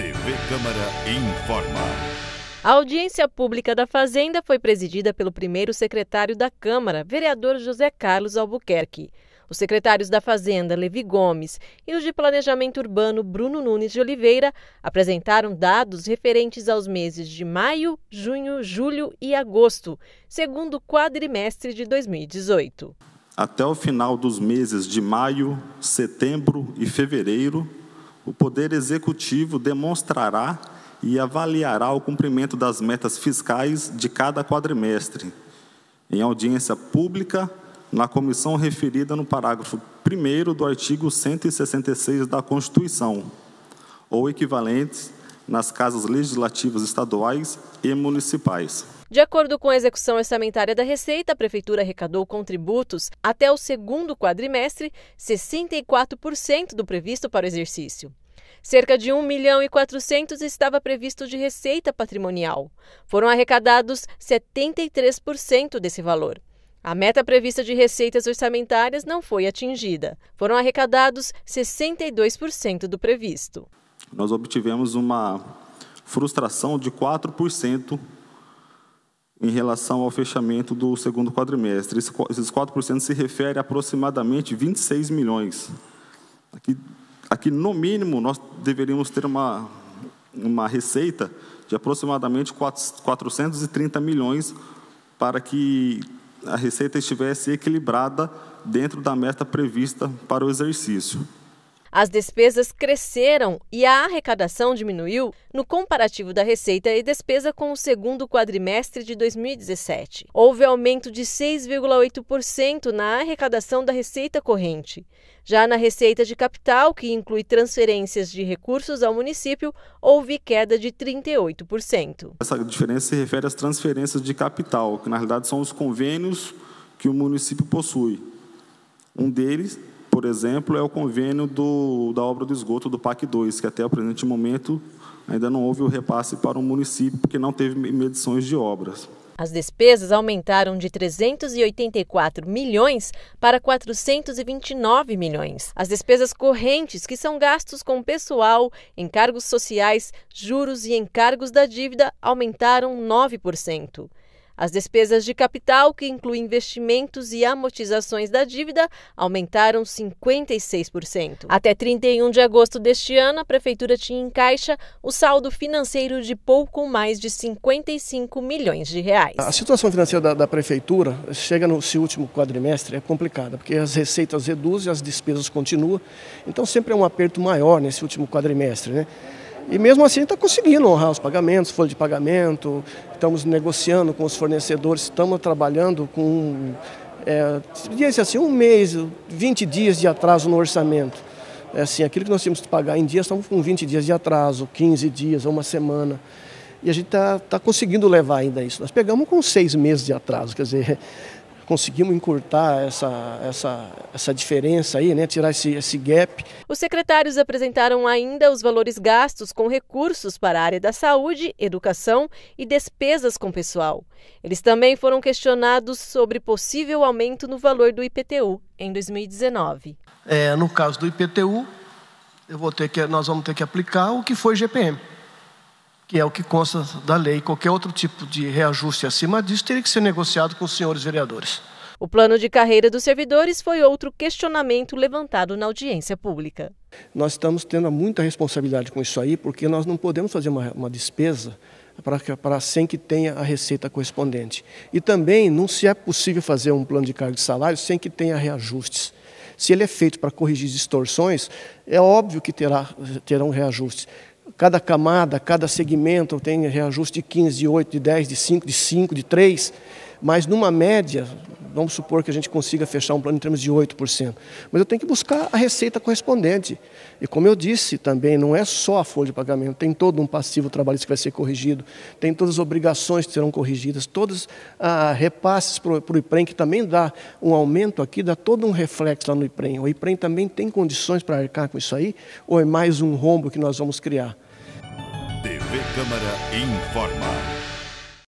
TV Câmara informa. A audiência pública da Fazenda foi presidida pelo primeiro secretário da Câmara, vereador José Carlos Albuquerque. Os secretários da Fazenda, Levi Gomes, e os de Planejamento Urbano, Bruno Nunes de Oliveira, apresentaram dados referentes aos meses de maio, junho, julho e agosto, segundo o quadrimestre de 2018. Até o final dos meses de maio, setembro e fevereiro, o Poder Executivo demonstrará e avaliará o cumprimento das metas fiscais de cada quadrimestre, em audiência pública na comissão referida no parágrafo 1 do artigo 166 da Constituição, ou equivalentes nas casas legislativas estaduais e municipais. De acordo com a execução orçamentária da Receita, a Prefeitura arrecadou contributos até o segundo quadrimestre, 64% do previsto para o exercício. Cerca de 1 milhão e 400 estava previsto de receita patrimonial. Foram arrecadados 73% desse valor. A meta prevista de receitas orçamentárias não foi atingida. Foram arrecadados 62% do previsto. Nós obtivemos uma frustração de 4% em relação ao fechamento do segundo quadrimestre. Esses 4% se refere a aproximadamente 26 milhões. Aqui, aqui, no mínimo, nós deveríamos ter uma, uma receita de aproximadamente 4, 430 milhões para que a receita estivesse equilibrada dentro da meta prevista para o exercício. As despesas cresceram e a arrecadação diminuiu no comparativo da receita e despesa com o segundo quadrimestre de 2017. Houve aumento de 6,8% na arrecadação da receita corrente. Já na receita de capital, que inclui transferências de recursos ao município, houve queda de 38%. Essa diferença se refere às transferências de capital, que na realidade são os convênios que o município possui. Um deles por exemplo, é o convênio do, da obra do esgoto do PAC 2, que até o presente momento ainda não houve o repasse para o município, porque não teve medições de obras. As despesas aumentaram de 384 milhões para 429 milhões. As despesas correntes, que são gastos com pessoal, encargos sociais, juros e encargos da dívida, aumentaram 9%. As despesas de capital, que incluem investimentos e amortizações da dívida, aumentaram 56%. Até 31 de agosto deste ano, a prefeitura tinha em caixa o saldo financeiro de pouco mais de 55 milhões de reais. A situação financeira da, da prefeitura chega no seu último quadrimestre é complicada, porque as receitas reduzem, as despesas continuam. Então sempre é um aperto maior nesse último quadrimestre, né? E mesmo assim está conseguindo honrar os pagamentos, folha de pagamento, estamos negociando com os fornecedores, estamos trabalhando com, é, assim, um mês, 20 dias de atraso no orçamento. É assim, aquilo que nós tínhamos que pagar em dias, estamos com 20 dias de atraso, 15 dias, uma semana. E a gente está tá conseguindo levar ainda isso. Nós pegamos com seis meses de atraso, quer dizer, conseguimos encurtar essa, essa, essa diferença aí, né? tirar esse, esse gap. Os secretários apresentaram ainda os valores gastos com recursos para a área da saúde, educação e despesas com pessoal. Eles também foram questionados sobre possível aumento no valor do IPTU em 2019. É, no caso do IPTU, eu vou ter que, nós vamos ter que aplicar o que foi GPM que é o que consta da lei. Qualquer outro tipo de reajuste acima disso teria que ser negociado com os senhores vereadores. O plano de carreira dos servidores foi outro questionamento levantado na audiência pública. Nós estamos tendo muita responsabilidade com isso aí, porque nós não podemos fazer uma, uma despesa para, para sem que tenha a receita correspondente. E também não se é possível fazer um plano de carga de salário sem que tenha reajustes. Se ele é feito para corrigir distorções, é óbvio que terá, terão reajustes. Cada camada, cada segmento tem reajuste de 15, de 8, de 10, de 5, de 5, de 3, mas numa média, vamos supor que a gente consiga fechar um plano em termos de 8%. Mas eu tenho que buscar a receita correspondente. E como eu disse também, não é só a folha de pagamento, tem todo um passivo trabalhista que vai ser corrigido, tem todas as obrigações que serão corrigidas, todos os ah, repasses para o IPREM, que também dá um aumento aqui, dá todo um reflexo lá no IPREM. O IPREM também tem condições para arcar com isso aí, ou é mais um rombo que nós vamos criar? TV Câmara informa.